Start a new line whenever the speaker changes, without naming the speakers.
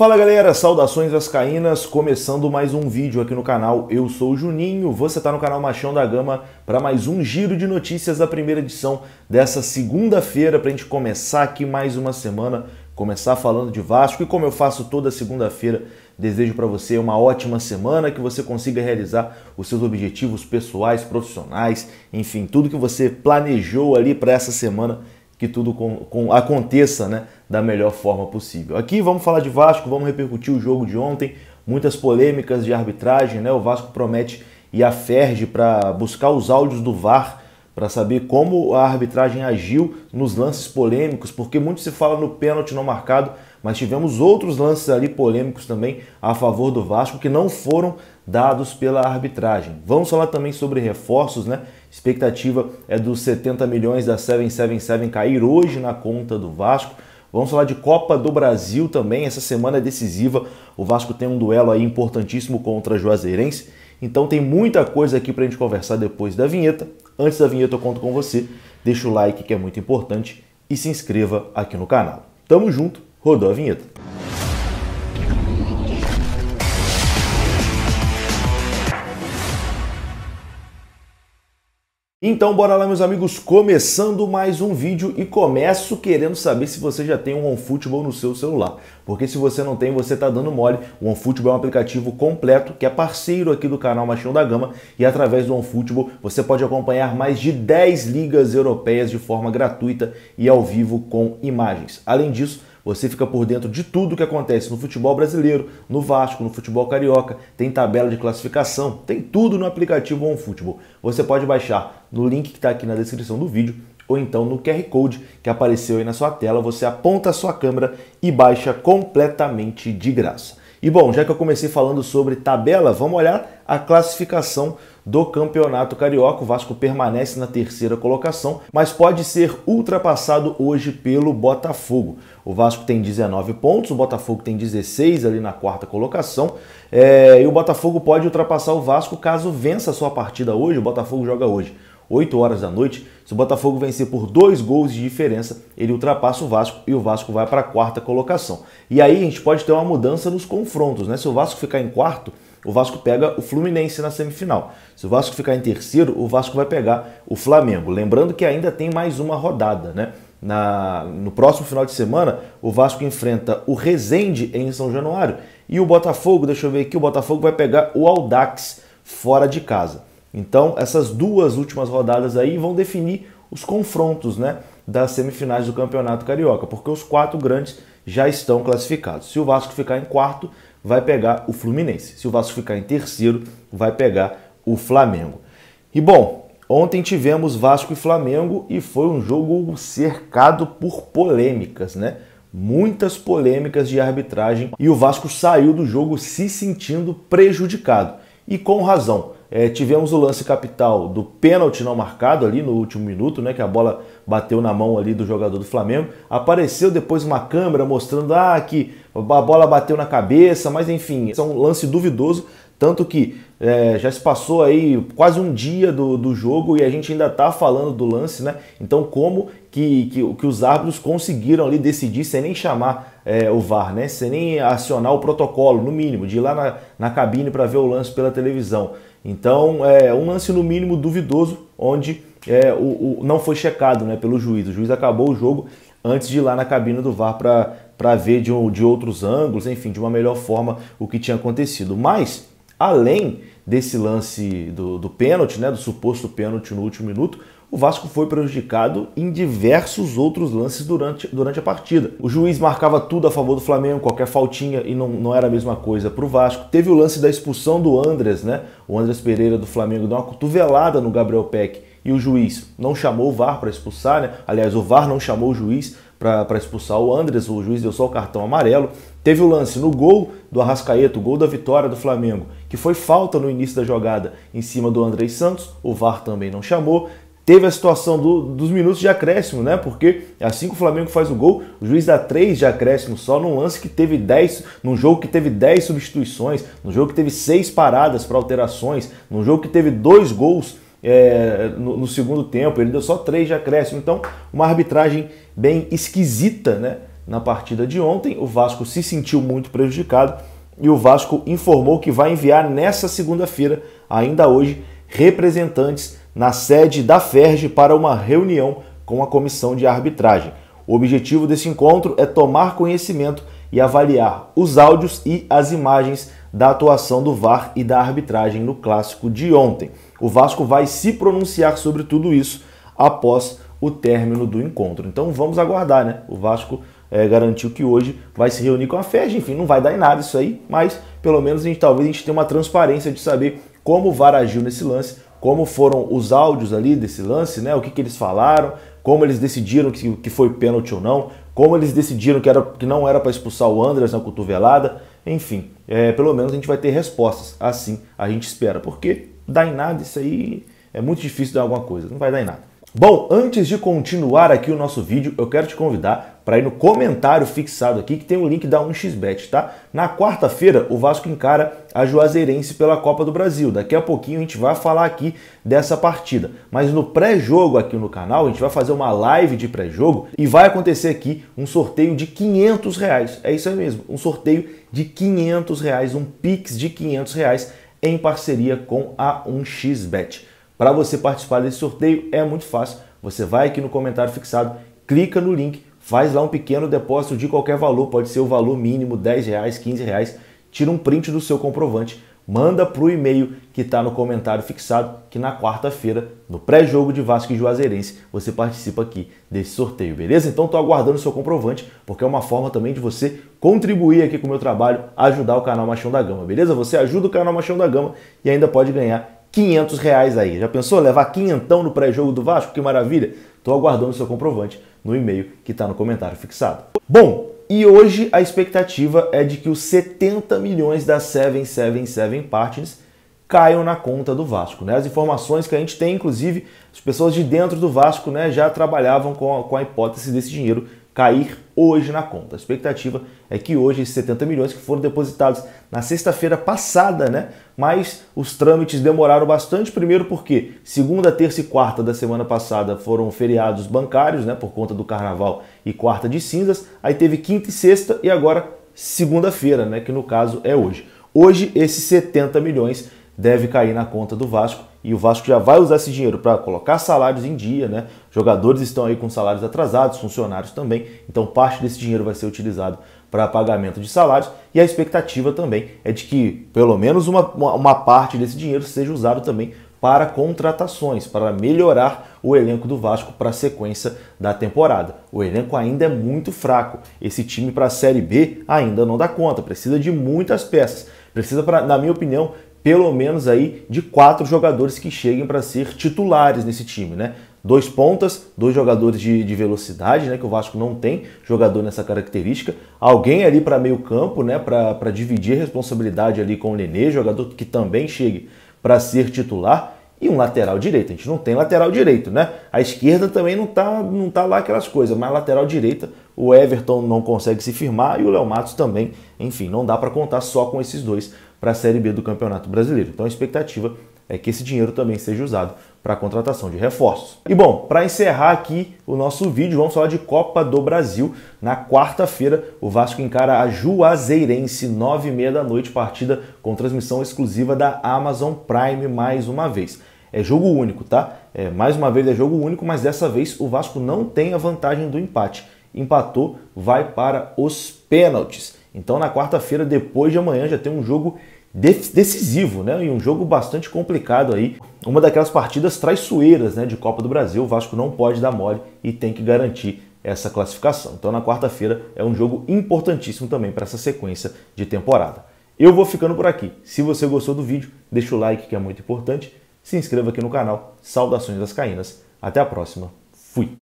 Fala galera, saudações vascaínas, começando mais um vídeo aqui no canal. Eu sou o Juninho, você está no canal Machão da Gama para mais um giro de notícias da primeira edição dessa segunda-feira para a gente começar aqui mais uma semana, começar falando de Vasco e como eu faço toda segunda-feira, desejo para você uma ótima semana, que você consiga realizar os seus objetivos pessoais, profissionais, enfim, tudo que você planejou ali para essa semana que tudo com, com, aconteça né, da melhor forma possível. Aqui vamos falar de Vasco, vamos repercutir o jogo de ontem, muitas polêmicas de arbitragem, né? O Vasco promete ir à Ferge para buscar os áudios do VAR para saber como a arbitragem agiu nos lances polêmicos, porque muito se fala no pênalti não marcado, mas tivemos outros lances ali polêmicos também a favor do Vasco que não foram dados pela arbitragem. Vamos falar também sobre reforços, né? Expectativa é dos 70 milhões da 777 cair hoje na conta do Vasco. Vamos falar de Copa do Brasil também. Essa semana é decisiva. O Vasco tem um duelo aí importantíssimo contra a Juazeirense. Então tem muita coisa aqui para a gente conversar depois da vinheta. Antes da vinheta eu conto com você. Deixa o like que é muito importante e se inscreva aqui no canal. Tamo junto Rodou a vinheta. Então bora lá meus amigos, começando mais um vídeo e começo querendo saber se você já tem um OneFootball no seu celular. Porque se você não tem, você está dando mole. O OneFootball é um aplicativo completo que é parceiro aqui do canal Machinho da Gama e através do OneFootball você pode acompanhar mais de 10 ligas europeias de forma gratuita e ao vivo com imagens. Além disso, você fica por dentro de tudo o que acontece no futebol brasileiro, no Vasco, no futebol carioca, tem tabela de classificação, tem tudo no aplicativo OneFootball. Você pode baixar no link que está aqui na descrição do vídeo ou então no QR Code que apareceu aí na sua tela, você aponta a sua câmera e baixa completamente de graça. E bom, já que eu comecei falando sobre tabela, vamos olhar a classificação do Campeonato Carioca. O Vasco permanece na terceira colocação, mas pode ser ultrapassado hoje pelo Botafogo. O Vasco tem 19 pontos, o Botafogo tem 16 ali na quarta colocação. É, e o Botafogo pode ultrapassar o Vasco caso vença a sua partida hoje. O Botafogo joga hoje. 8 horas da noite. Se o Botafogo vencer por dois gols de diferença, ele ultrapassa o Vasco e o Vasco vai para a quarta colocação. E aí a gente pode ter uma mudança nos confrontos, né? Se o Vasco ficar em quarto, o Vasco pega o Fluminense na semifinal. Se o Vasco ficar em terceiro, o Vasco vai pegar o Flamengo. Lembrando que ainda tem mais uma rodada, né? Na, no próximo final de semana, o Vasco enfrenta o Resende em São Januário e o Botafogo, deixa eu ver aqui, o Botafogo vai pegar o Aldax fora de casa. Então, essas duas últimas rodadas aí vão definir os confrontos, né, das semifinais do Campeonato Carioca, porque os quatro grandes já estão classificados. Se o Vasco ficar em quarto, vai pegar o Fluminense. Se o Vasco ficar em terceiro, vai pegar o Flamengo. E bom, ontem tivemos Vasco e Flamengo e foi um jogo cercado por polêmicas, né? Muitas polêmicas de arbitragem e o Vasco saiu do jogo se sentindo prejudicado e com razão é, tivemos o lance capital do pênalti não marcado ali no último minuto, né, que a bola bateu na mão ali do jogador do Flamengo. Apareceu depois uma câmera mostrando ah, que a bola bateu na cabeça, mas enfim, é um lance duvidoso. Tanto que é, já se passou aí quase um dia do, do jogo e a gente ainda está falando do lance, né? Então, como que, que, que os árbitros conseguiram ali decidir sem nem chamar é, o VAR, né? sem nem acionar o protocolo, no mínimo, de ir lá na, na cabine para ver o lance pela televisão. Então, é um lance no mínimo duvidoso, onde é, o, o, não foi checado né, pelo juiz. O juiz acabou o jogo antes de ir lá na cabine do VAR para ver de, de outros ângulos, enfim, de uma melhor forma o que tinha acontecido. Mas, além desse lance do, do pênalti, né, do suposto pênalti no último minuto, o Vasco foi prejudicado em diversos outros lances durante, durante a partida. O juiz marcava tudo a favor do Flamengo, qualquer faltinha, e não, não era a mesma coisa para o Vasco. Teve o lance da expulsão do Andres, né? O Andres Pereira do Flamengo deu uma cotovelada no Gabriel Peck e o juiz não chamou o VAR para expulsar, né? Aliás, o VAR não chamou o juiz para expulsar o Andres, o juiz deu só o cartão amarelo. Teve o lance no gol do Arrascaeta, o gol da vitória do Flamengo, que foi falta no início da jogada em cima do André Santos, o VAR também não chamou. Teve a situação do, dos minutos de acréscimo, né? Porque assim que o Flamengo faz o gol, o juiz dá três de acréscimo só num lance que teve 10, num jogo que teve 10 substituições, num jogo que teve seis paradas para alterações, num jogo que teve dois gols é, no, no, segundo tempo, ele deu só três de acréscimo. Então, uma arbitragem bem esquisita né, na partida de ontem. O Vasco se sentiu muito prejudicado e o Vasco informou que vai enviar nessa segunda-feira, ainda hoje, representantes na sede da FERJ para uma reunião com a comissão de arbitragem. O objetivo desse encontro é tomar conhecimento e avaliar os áudios e as imagens da atuação do VAR e da arbitragem no clássico de ontem. O Vasco vai se pronunciar sobre tudo isso após o término do encontro. Então vamos aguardar, né? O Vasco é, garantiu que hoje vai se reunir com a FEG, enfim, não vai dar em nada isso aí, mas pelo menos a gente talvez a gente tenha uma transparência de saber como o VAR agiu nesse lance, como foram os áudios ali desse lance, né? O que, que eles falaram, como eles decidiram que, que foi pênalti ou não, como eles decidiram que, era, que não era para expulsar o Andreas na cotovelada, enfim, é, pelo menos a gente vai ter respostas. Assim a gente espera, porque dá em nada isso aí, é muito difícil dar alguma coisa, não vai dar em nada. Bom, antes de continuar aqui o nosso vídeo, eu quero te convidar para ir no comentário fixado aqui que tem o um link da 1xBet, tá? Na quarta-feira, o Vasco encara a Juazeirense pela Copa do Brasil. Daqui a pouquinho a gente vai falar aqui dessa partida. Mas no pré-jogo aqui no canal, a gente vai fazer uma live de pré-jogo e vai acontecer aqui um sorteio de 500 reais. É isso aí mesmo, um sorteio de 500 reais, um Pix de 500 reais em parceria com a 1xBet. Para você participar desse sorteio é muito fácil. Você vai aqui no comentário fixado, clica no link, faz lá um pequeno depósito de qualquer valor, pode ser o valor mínimo, 10 reais, 15 reais, tira um print do seu comprovante, manda para o e-mail que está no comentário fixado, que na quarta-feira, no pré-jogo de Vasco e Juazeirense, você participa aqui desse sorteio, beleza? Então estou aguardando o seu comprovante, porque é uma forma também de você contribuir aqui com o meu trabalho, ajudar o canal Machão da Gama, beleza? Você ajuda o canal Machão da Gama e ainda pode ganhar 500 reais aí. Já pensou levar quinhentão no pré-jogo do Vasco? Que maravilha! Estou aguardando seu comprovante no e-mail que está no comentário fixado. Bom, e hoje a expectativa é de que os 70 milhões da 777 Partners caiam na conta do Vasco. Né? As informações que a gente tem, inclusive, as pessoas de dentro do Vasco né, já trabalhavam com a, com a hipótese desse dinheiro cair hoje na conta. A expectativa é que hoje esses 70 milhões que foram depositados na sexta-feira passada, né? Mas os trâmites demoraram bastante, primeiro porque segunda, terça e quarta da semana passada foram feriados bancários, né, por conta do carnaval e quarta de cinzas, aí teve quinta e sexta e agora segunda-feira, né, que no caso é hoje. Hoje esses 70 milhões deve cair na conta do Vasco e o Vasco já vai usar esse dinheiro para colocar salários em dia, né? Jogadores estão aí com salários atrasados, funcionários também, então parte desse dinheiro vai ser utilizado para pagamento de salários e a expectativa também é de que pelo menos uma, uma parte desse dinheiro seja usado também para contratações, para melhorar o elenco do Vasco para a sequência da temporada. O elenco ainda é muito fraco. Esse time para a Série B ainda não dá conta, precisa de muitas peças. Precisa, pra, na minha opinião, pelo menos aí de quatro jogadores que cheguem para ser titulares nesse time, né? Dois pontas, dois jogadores de, de, velocidade, né? Que o Vasco não tem jogador nessa característica. Alguém ali para meio campo, né? Para dividir a responsabilidade ali com o Nenê, jogador que também chegue para ser titular. E um lateral direito. A gente não tem lateral direito, né? A esquerda também não tá, não tá lá aquelas coisas, mas lateral direita o Everton não consegue se firmar e o Léo Matos também. Enfim, não dá para contar só com esses dois para a Série B do Campeonato Brasileiro. Então a expectativa é que esse dinheiro também seja usado para a contratação de reforços. E bom, para encerrar aqui o nosso vídeo, vamos falar de Copa do Brasil. Na quarta-feira, o Vasco encara a Juazeirense, nove e meia da noite, partida com transmissão exclusiva da Amazon Prime mais uma vez. É jogo único, tá? É, mais uma vez é jogo único, mas dessa vez o Vasco não tem a vantagem do empate empatou, vai para os pênaltis. Então na quarta-feira, depois de amanhã, já tem um jogo decisivo, né? E um jogo bastante complicado aí. Uma daquelas partidas traiçoeiras, né, de Copa do Brasil. O Vasco não pode dar mole e tem que garantir essa classificação. Então na quarta-feira é um jogo importantíssimo também para essa sequência de temporada. Eu vou ficando por aqui. Se você gostou do vídeo, deixa o like que é muito importante. Se inscreva aqui no canal. Saudações das Caínas. Até a próxima. Fui.